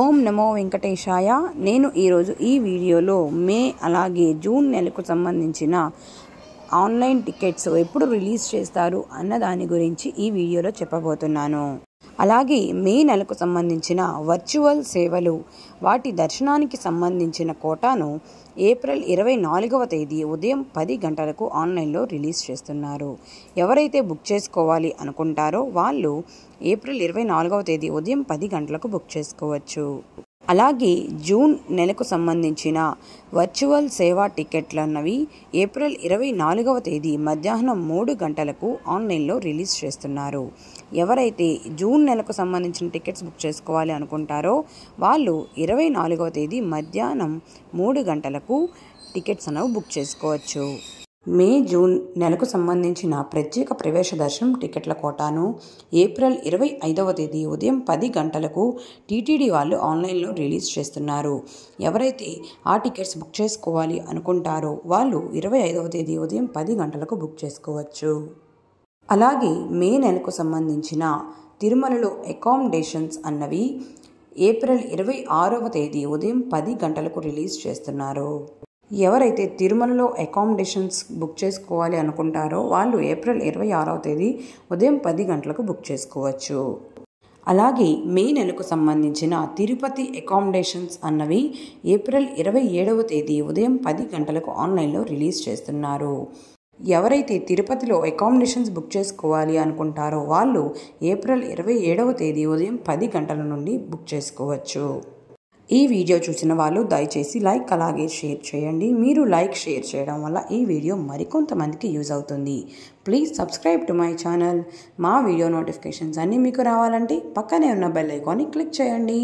ఓం నమో వెంకటేశాయ నేను ఈరోజు ఈ వీడియోలో మే అలాగే జూన్ నెలకు సంబంధించిన ఆన్లైన్ టికెట్స్ ఎప్పుడు రిలీజ్ చేస్తారు అన్న దాని గురించి ఈ వీడియోలో చెప్పబోతున్నాను అలాగే మే నెలకు సంబంధించిన వర్చువల్ సేవలు వాటి దర్శనానికి సంబంధించిన కోటాను ఏప్రిల్ ఇరవై నాలుగవ తేదీ ఉదయం పది గంటలకు ఆన్లైన్లో రిలీజ్ చేస్తున్నారు ఎవరైతే బుక్ చేసుకోవాలి అనుకుంటారో వాళ్ళు ఏప్రిల్ ఇరవై నాలుగవ తేదీ ఉదయం పది గంటలకు బుక్ చేసుకోవచ్చు అలాగే జూన్ నెలకు సంబంధించిన వర్చువల్ సేవా టికెట్లు అన్నవి ఏప్రిల్ ఇరవై నాలుగవ తేదీ మధ్యాహ్నం మూడు గంటలకు ఆన్లైన్లో రిలీజ్ చేస్తున్నారు ఎవరైతే జూన్ నెలకు సంబంధించిన టికెట్స్ బుక్ చేసుకోవాలి అనుకుంటారో వాళ్ళు ఇరవై నాలుగవ తేదీ మధ్యాహ్నం మూడు గంటలకు టికెట్స్ అనేవి బుక్ చేసుకోవచ్చు మే జూన్ నెలకు సంబంధించిన ప్రత్యేక ప్రవేశ దర్శనం టికెట్ల కోటాను ఏప్రిల్ ఇరవై ఐదవ తేదీ ఉదయం పది గంటలకు టీటీడీ వాళ్ళు ఆన్లైన్లో రిలీజ్ చేస్తున్నారు ఎవరైతే ఆ టికెట్స్ బుక్ చేసుకోవాలి అనుకుంటారో వాళ్ళు ఇరవై ఐదవ తేదీ ఉదయం పది గంటలకు బుక్ చేసుకోవచ్చు అలాగే మే నెలకు సంబంధించిన తిరుమలలో అకామిడేషన్స్ అన్నవి ఏప్రిల్ ఇరవై ఆరవ తేదీ ఉదయం పది గంటలకు రిలీజ్ చేస్తున్నారు ఎవరైతే తిరుమలలో అకామిడేషన్స్ బుక్ చేసుకోవాలి అనుకుంటారో వాళ్ళు ఏప్రిల్ ఇరవై ఆరవ తేదీ ఉదయం పది గంటలకు బుక్ చేసుకోవచ్చు అలాగే మే నెలకు సంబంధించిన తిరుపతి అకామిడేషన్స్ అన్నవి ఏప్రిల్ ఇరవై ఏడవ తేదీ ఉదయం పది గంటలకు ఆన్లైన్లో రిలీజ్ చేస్తున్నారు ఎవరైతే తిరుపతిలో అకామిడేషన్స్ బుక్ చేసుకోవాలి అనుకుంటారో వాళ్ళు ఏప్రిల్ ఇరవై ఏడవ తేదీ ఉదయం పది గంటల నుండి బుక్ చేసుకోవచ్చు ఈ వీడియో చూసిన వాళ్ళు దయచేసి లైక్ అలాగే షేర్ చేయండి మీరు లైక్ షేర్ చేయడం వల్ల ఈ వీడియో మరికొంతమందికి యూజ్ అవుతుంది please subscribe to my channel మా వీడియో నోటిఫికేషన్స్ అన్నీ మీకు రావాలంటే పక్కనే ఉన్న బెల్ ఐకాన్ని క్లిక్ చేయండి